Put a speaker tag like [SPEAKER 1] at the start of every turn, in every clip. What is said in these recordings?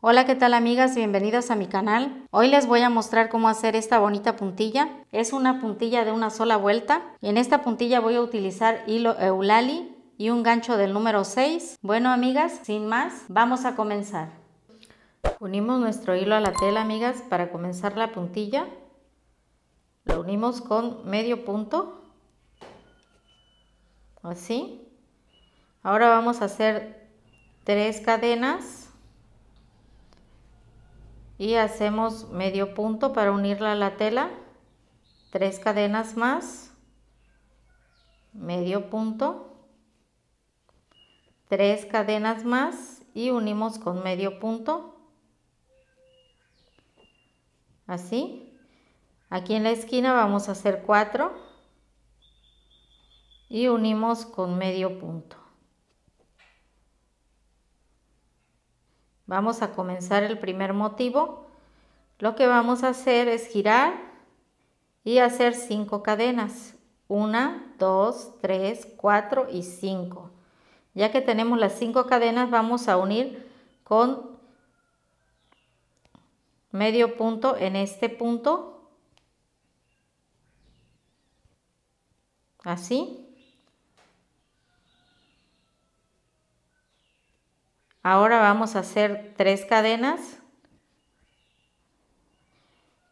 [SPEAKER 1] Hola qué tal amigas, bienvenidas a mi canal. Hoy les voy a mostrar cómo hacer esta bonita puntilla. Es una puntilla de una sola vuelta. En esta puntilla voy a utilizar hilo Eulali y un gancho del número 6. Bueno amigas, sin más, vamos a comenzar. Unimos nuestro hilo a la tela amigas para comenzar la puntilla. Lo unimos con medio punto. Así. Ahora vamos a hacer tres cadenas y hacemos medio punto para unirla a la tela tres cadenas más medio punto tres cadenas más y unimos con medio punto así aquí en la esquina vamos a hacer cuatro y unimos con medio punto Vamos a comenzar el primer motivo. Lo que vamos a hacer es girar y hacer 5 cadenas. 1, 2, 3, 4 y 5. Ya que tenemos las 5 cadenas, vamos a unir con medio punto en este punto. Así. Ahora vamos a hacer tres cadenas.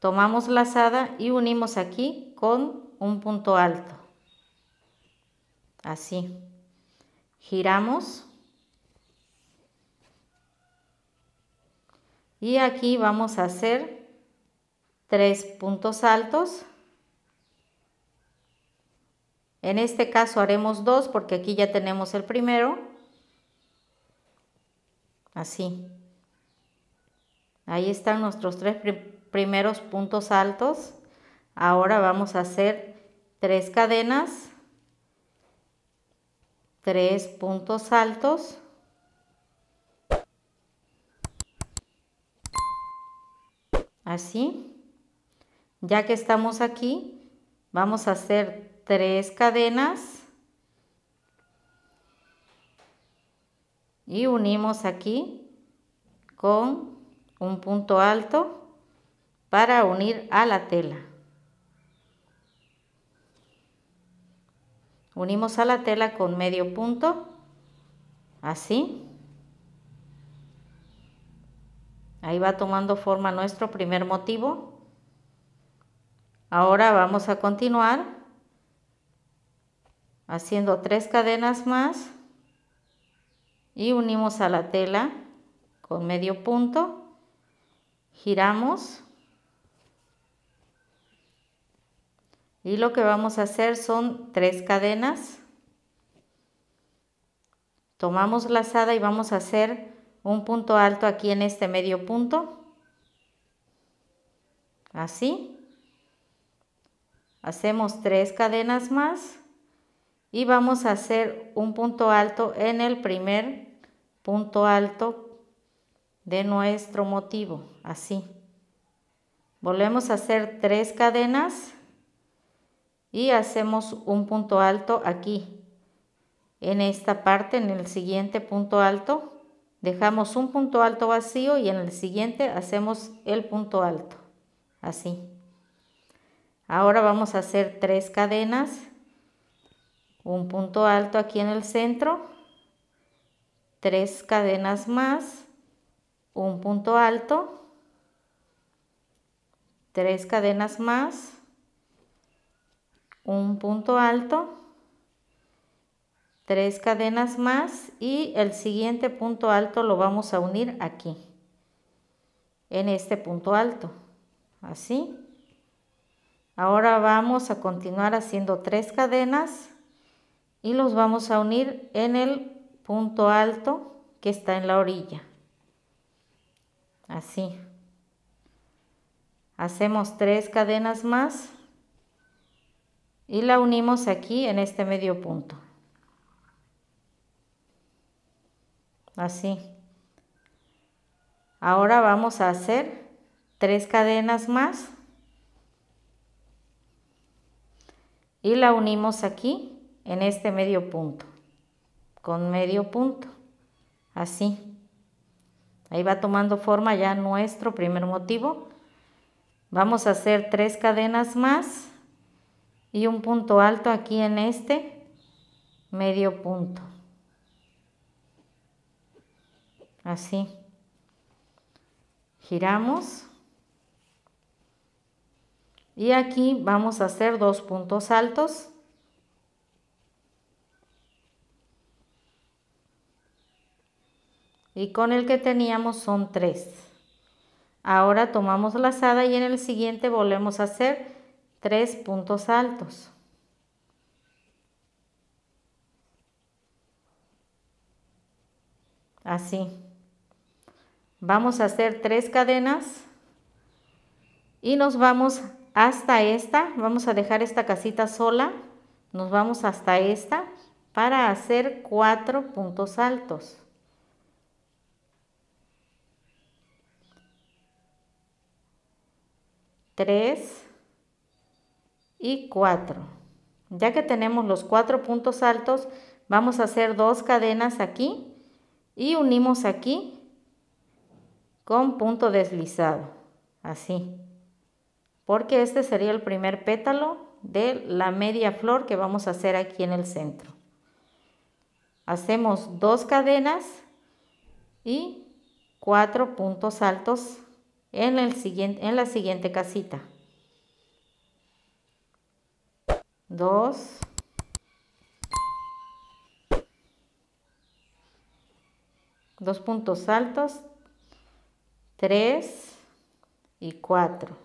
[SPEAKER 1] Tomamos lazada y unimos aquí con un punto alto. Así. Giramos. Y aquí vamos a hacer tres puntos altos. En este caso haremos dos porque aquí ya tenemos el primero así. Ahí están nuestros tres primeros puntos altos. Ahora vamos a hacer tres cadenas, tres puntos altos. Así. Ya que estamos aquí, vamos a hacer tres cadenas. y unimos aquí con un punto alto para unir a la tela. Unimos a la tela con medio punto, así. Ahí va tomando forma nuestro primer motivo. Ahora vamos a continuar haciendo tres cadenas más y unimos a la tela con medio punto, giramos y lo que vamos a hacer son tres cadenas. Tomamos lazada y vamos a hacer un punto alto aquí en este medio punto. Así. Hacemos tres cadenas más y vamos a hacer un punto alto en el primer punto alto de nuestro motivo, así. Volvemos a hacer tres cadenas y hacemos un punto alto aquí. En esta parte, en el siguiente punto alto, dejamos un punto alto vacío y en el siguiente hacemos el punto alto, así. Ahora vamos a hacer tres cadenas, un punto alto aquí en el centro tres cadenas más, un punto alto, tres cadenas más, un punto alto, tres cadenas más y el siguiente punto alto lo vamos a unir aquí, en este punto alto, así. Ahora vamos a continuar haciendo tres cadenas y los vamos a unir en el punto alto que está en la orilla. Así. Hacemos tres cadenas más y la unimos aquí en este medio punto. Así. Ahora vamos a hacer tres cadenas más y la unimos aquí en este medio punto con medio punto, así. Ahí va tomando forma ya nuestro primer motivo. Vamos a hacer tres cadenas más y un punto alto aquí en este medio punto. Así. Giramos. Y aquí vamos a hacer dos puntos altos y con el que teníamos son tres Ahora tomamos lazada y en el siguiente volvemos a hacer tres puntos altos. Así. Vamos a hacer tres cadenas y nos vamos hasta esta. Vamos a dejar esta casita sola. Nos vamos hasta esta para hacer cuatro puntos altos. 3 y 4. Ya que tenemos los cuatro puntos altos, vamos a hacer dos cadenas aquí y unimos aquí con punto deslizado, así. Porque este sería el primer pétalo de la media flor que vamos a hacer aquí en el centro. Hacemos dos cadenas y cuatro puntos altos en, el siguiente, en la siguiente casita. 2, 2 puntos altos, 3 y 4.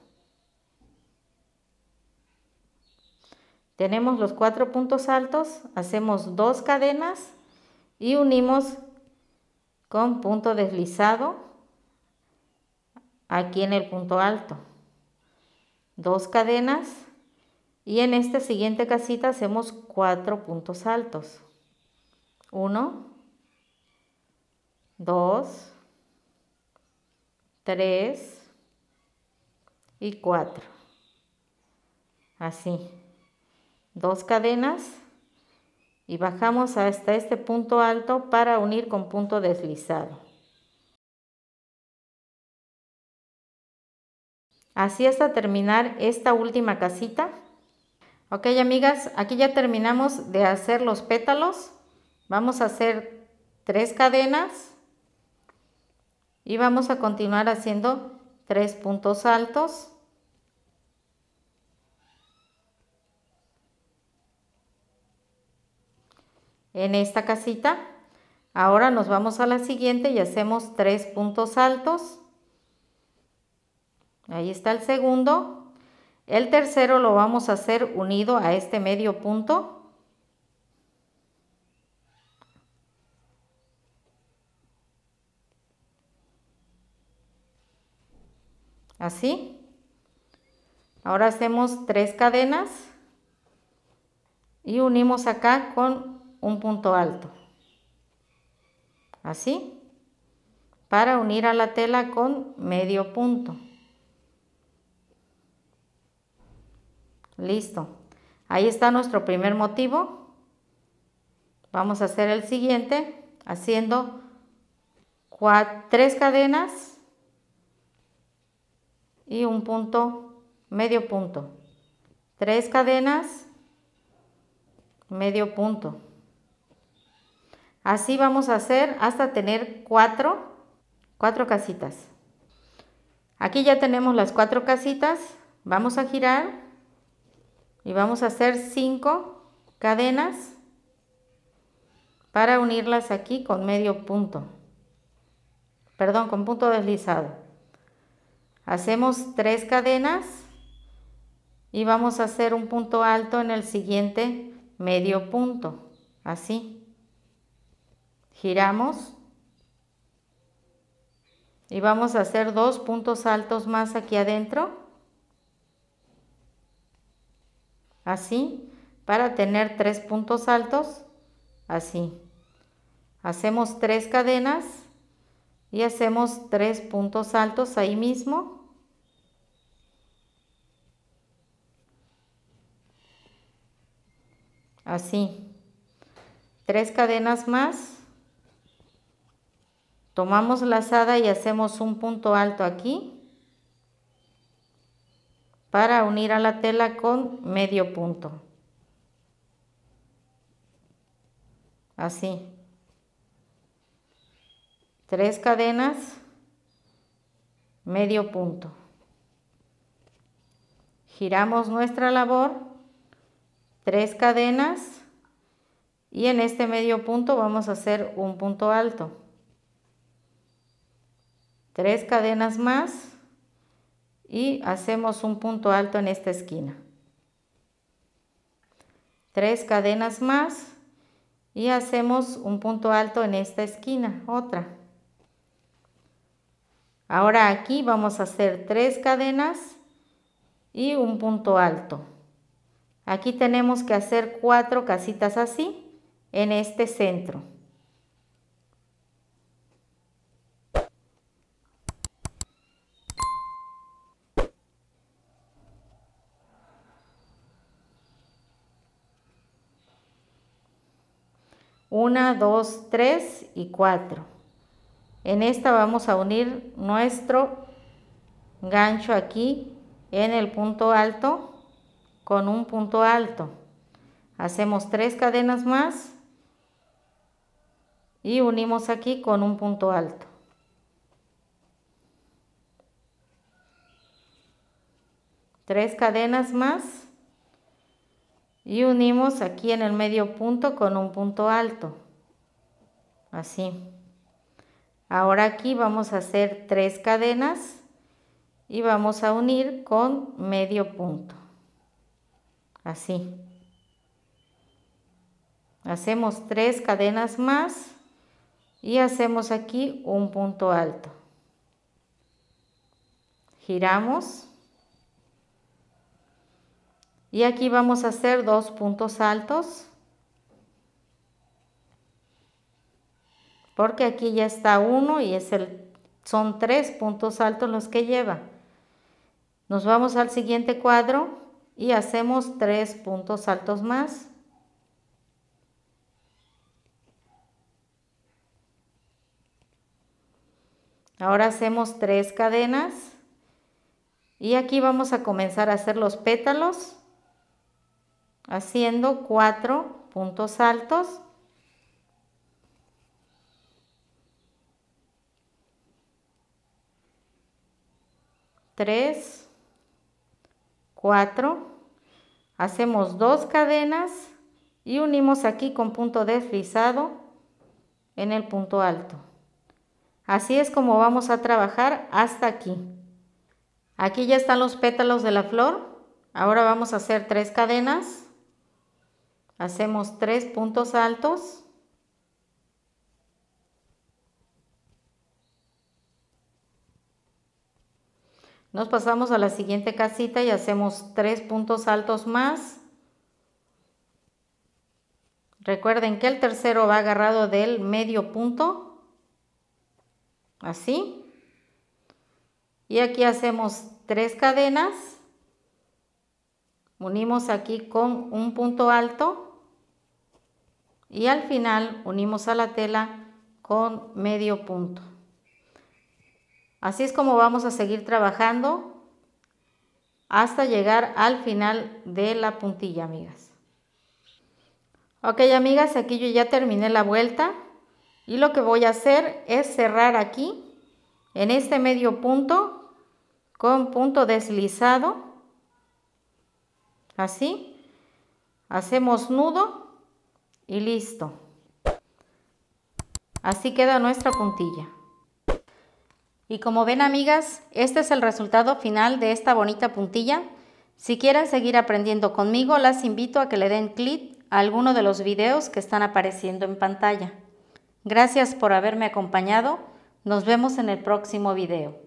[SPEAKER 1] Tenemos los 4 puntos altos, hacemos 2 cadenas y unimos con punto deslizado aquí en el punto alto. Dos cadenas y en esta siguiente casita hacemos cuatro puntos altos. Uno, dos, tres y cuatro. Así. Dos cadenas y bajamos hasta este punto alto para unir con punto deslizado. Así hasta terminar esta última casita. Ok, amigas, aquí ya terminamos de hacer los pétalos. Vamos a hacer tres cadenas y vamos a continuar haciendo tres puntos altos. En esta casita. Ahora nos vamos a la siguiente y hacemos tres puntos altos. Ahí está el segundo. El tercero lo vamos a hacer unido a este medio punto. Así. Ahora hacemos tres cadenas y unimos acá con un punto alto. Así. Para unir a la tela con medio punto. Listo. Ahí está nuestro primer motivo. Vamos a hacer el siguiente haciendo tres cadenas y un punto, medio punto. Tres cadenas, medio punto. Así vamos a hacer hasta tener cuatro, cuatro casitas. Aquí ya tenemos las cuatro casitas. Vamos a girar y vamos a hacer cinco cadenas para unirlas aquí con medio punto. Perdón, con punto deslizado. Hacemos tres cadenas y vamos a hacer un punto alto en el siguiente medio punto. Así. Giramos. Y vamos a hacer dos puntos altos más aquí adentro. así, para tener tres puntos altos, así. Hacemos tres cadenas y hacemos tres puntos altos ahí mismo. Así. Tres cadenas más. Tomamos la lazada y hacemos un punto alto aquí para unir a la tela con medio punto. Así. Tres cadenas, medio punto. Giramos nuestra labor, tres cadenas y en este medio punto vamos a hacer un punto alto. Tres cadenas más y hacemos un punto alto en esta esquina. Tres cadenas más y hacemos un punto alto en esta esquina, otra. Ahora aquí vamos a hacer tres cadenas y un punto alto. Aquí tenemos que hacer cuatro casitas así en este centro. 1, 2, 3 y 4. En esta vamos a unir nuestro gancho aquí en el punto alto con un punto alto. Hacemos tres cadenas más y unimos aquí con un punto alto. Tres cadenas más y unimos aquí en el medio punto con un punto alto así ahora aquí vamos a hacer tres cadenas y vamos a unir con medio punto así hacemos tres cadenas más y hacemos aquí un punto alto giramos y aquí vamos a hacer dos puntos altos. Porque aquí ya está uno y es el, son tres puntos altos los que lleva. Nos vamos al siguiente cuadro y hacemos tres puntos altos más. Ahora hacemos tres cadenas y aquí vamos a comenzar a hacer los pétalos haciendo cuatro puntos altos tres cuatro hacemos dos cadenas y unimos aquí con punto deslizado en el punto alto así es como vamos a trabajar hasta aquí aquí ya están los pétalos de la flor ahora vamos a hacer tres cadenas Hacemos tres puntos altos. Nos pasamos a la siguiente casita y hacemos tres puntos altos más. Recuerden que el tercero va agarrado del medio punto. Así. Y aquí hacemos tres cadenas. Unimos aquí con un punto alto y al final unimos a la tela con medio punto. Así es como vamos a seguir trabajando hasta llegar al final de la puntilla, amigas. Ok, amigas, aquí yo ya terminé la vuelta y lo que voy a hacer es cerrar aquí en este medio punto con punto deslizado. Así. Hacemos nudo y listo. Así queda nuestra puntilla. Y como ven amigas, este es el resultado final de esta bonita puntilla. Si quieren seguir aprendiendo conmigo, las invito a que le den clic a alguno de los videos que están apareciendo en pantalla. Gracias por haberme acompañado. Nos vemos en el próximo video.